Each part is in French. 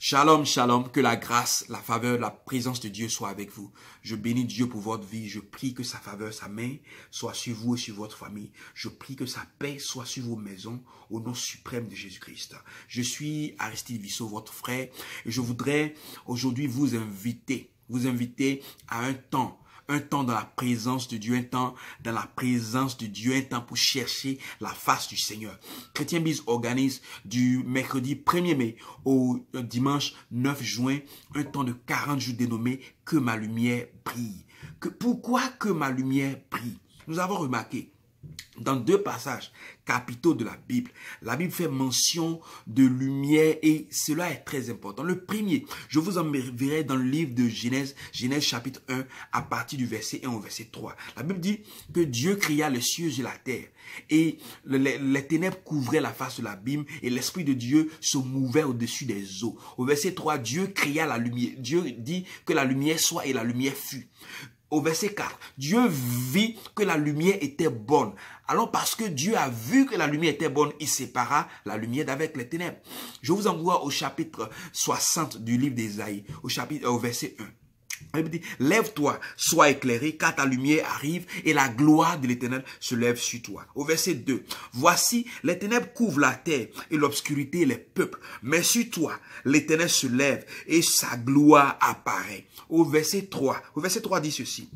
Shalom, shalom, que la grâce, la faveur, la présence de Dieu soit avec vous. Je bénis Dieu pour votre vie. Je prie que sa faveur, sa main soit sur vous et sur votre famille. Je prie que sa paix soit sur vos maisons au nom suprême de Jésus-Christ. Je suis Aristide Vissot, votre frère, et je voudrais aujourd'hui vous inviter, vous inviter à un temps un temps dans la présence de Dieu, un temps dans la présence de Dieu, un temps pour chercher la face du Seigneur. Chrétien Bise organise du mercredi 1er mai au dimanche 9 juin un temps de 40 jours dénommé Que ma lumière brille. Que, pourquoi que ma lumière brille Nous avons remarqué dans deux passages capitaux de la Bible, la Bible fait mention de lumière et cela est très important. Le premier, je vous en verrai dans le livre de Genèse, Genèse chapitre 1 à partir du verset 1 au verset 3. La Bible dit que Dieu cria les cieux et la terre et les, ténèbres couvraient la face de l'abîme et l'Esprit de Dieu se mouvait au-dessus des eaux. Au verset 3, Dieu cria la lumière. Dieu dit que la lumière soit et la lumière fut. Au verset 4, Dieu vit que la lumière était bonne. Alors parce que Dieu a vu que la lumière était bonne, il sépara la lumière d'avec les ténèbres. Je vous envoie au chapitre 60 du livre d'Ésaïe, au chapitre, au verset 1. Il dit, lève-toi, sois éclairé, car ta lumière arrive et la gloire de l'éternel se lève sur toi. Au verset 2, voici, les ténèbres couvrent la terre et l'obscurité les peuples, mais sur toi, l'éternel se lève et sa gloire apparaît. Au verset 3, au verset 3 dit ceci,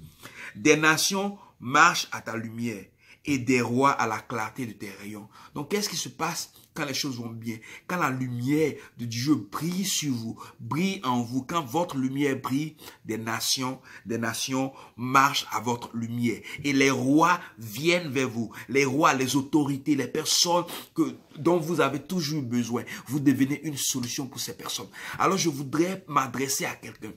des nations marchent à ta lumière et des rois à la clarté de tes rayons. Donc, qu'est-ce qui se passe quand les choses vont bien, quand la lumière de Dieu brille sur vous, brille en vous, quand votre lumière brille, des nations, des nations marchent à votre lumière. Et les rois viennent vers vous. Les rois, les autorités, les personnes que, dont vous avez toujours besoin. Vous devenez une solution pour ces personnes. Alors je voudrais m'adresser à quelqu'un.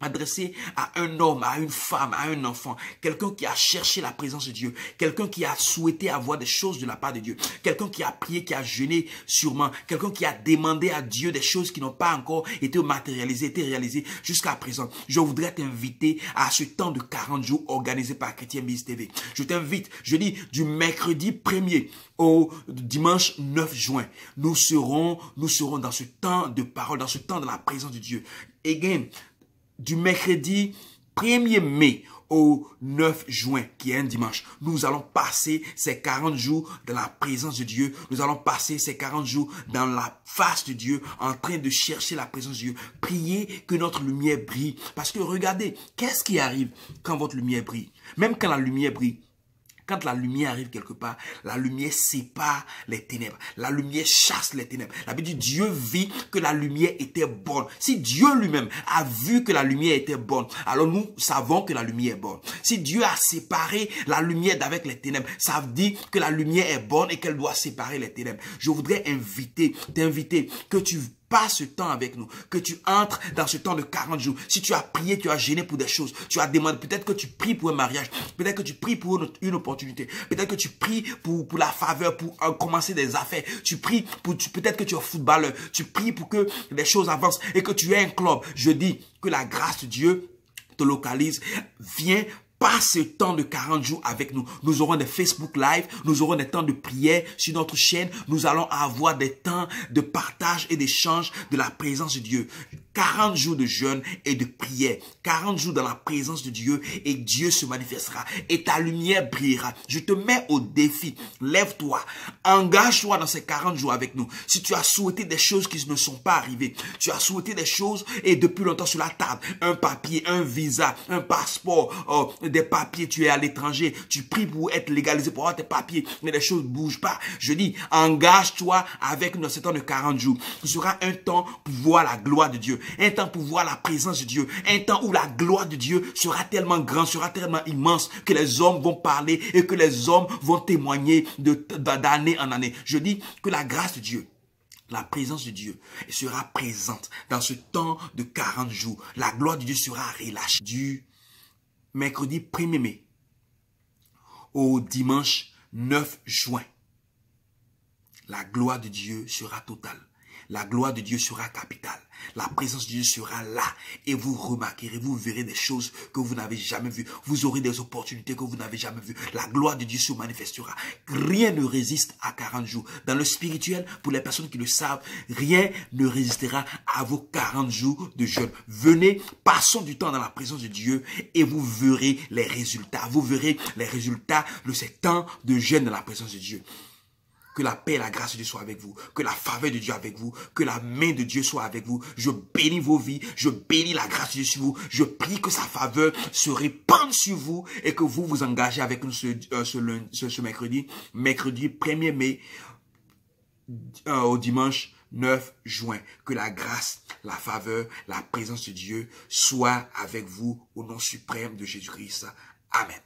Adressé à un homme, à une femme, à un enfant, quelqu'un qui a cherché la présence de Dieu, quelqu'un qui a souhaité avoir des choses de la part de Dieu, quelqu'un qui a prié, qui a jeûné sûrement, quelqu'un qui a demandé à Dieu des choses qui n'ont pas encore été matérialisées, été réalisées jusqu'à présent. Je voudrais t'inviter à ce temps de 40 jours organisé par Chrétien Biz TV. Je t'invite, je dis, du mercredi 1er au dimanche 9 juin, nous serons, nous serons dans ce temps de parole, dans ce temps de la présence de Dieu. Again, du mercredi 1er mai au 9 juin, qui est un dimanche. Nous allons passer ces 40 jours dans la présence de Dieu. Nous allons passer ces 40 jours dans la face de Dieu, en train de chercher la présence de Dieu. Priez que notre lumière brille. Parce que regardez, qu'est-ce qui arrive quand votre lumière brille Même quand la lumière brille, quand la lumière arrive quelque part, la lumière sépare les ténèbres. La lumière chasse les ténèbres. La Bible dit Dieu vit que la lumière était bonne. Si Dieu lui-même a vu que la lumière était bonne, alors nous savons que la lumière est bonne. Si Dieu a séparé la lumière d'avec les ténèbres, ça veut dire que la lumière est bonne et qu'elle doit séparer les ténèbres. Je voudrais inviter, t'inviter que tu Passe ce temps avec nous, que tu entres dans ce temps de 40 jours. Si tu as prié, tu as gêné pour des choses, tu as demandé, peut-être que tu pries pour un mariage, peut-être que tu pries pour une, opportunité, peut-être que tu pries pour, pour la faveur, pour commencer des affaires, tu pries pour, peut-être que tu es footballeur, tu pries pour que les choses avancent et que tu aies un club. Je dis que la grâce de Dieu te localise, viens Passe ce temps de 40 jours avec nous. Nous aurons des Facebook Live, nous aurons des temps de prière sur notre chaîne. Nous allons avoir des temps de partage et d'échange de la présence de Dieu. 40 jours de jeûne et de prière. 40 jours dans la présence de Dieu et Dieu se manifestera et ta lumière brillera. Je te mets au défi. Lève-toi. Engage-toi dans ces 40 jours avec nous. Si tu as souhaité des choses qui ne sont pas arrivées, tu as souhaité des choses et depuis longtemps sur la table, un papier, un visa, un passeport, oh, des papiers, tu es à l'étranger, tu pries pour être légalisé, pour avoir tes papiers, mais les choses ne bougent pas. Je dis, engage-toi avec nous ce temps de 40 jours. Ce sera un temps pour voir la gloire de Dieu, un temps pour voir la présence de Dieu, un temps où la gloire de Dieu sera tellement grande, sera tellement immense que les hommes vont parler et que les hommes vont témoigner d'année de, en année. Je dis que la grâce de Dieu, la présence de Dieu sera présente dans ce temps de 40 jours. La gloire de Dieu sera relâchée mercredi 1er mai au dimanche 9 juin, la gloire de Dieu sera totale. La gloire de Dieu sera capitale la présence de Dieu sera là et vous remarquerez, vous verrez des choses que vous n'avez jamais vues. Vous aurez des opportunités que vous n'avez jamais vues. La gloire de Dieu se manifestera. Rien ne résiste à 40 jours. Dans le spirituel, pour les personnes qui le savent, rien ne résistera à vos 40 jours de jeûne. Venez, passons du temps dans la présence de Dieu et vous verrez les résultats. Vous verrez les résultats de ces temps de jeûne dans la présence de Dieu. Que la paix et la grâce de Dieu soient avec vous. Que la faveur de Dieu avec vous. Que la main de Dieu soit avec vous. Je bénis vos vies. Je bénis la grâce de Dieu sur vous. Je prie que sa faveur se répande sur vous et que vous vous engagez avec nous ce, euh, mercredi. Mercredi 1er mai euh, au dimanche 9 juin. Que la grâce, la faveur, la présence de Dieu soit avec vous au nom suprême de Jésus-Christ. Amen.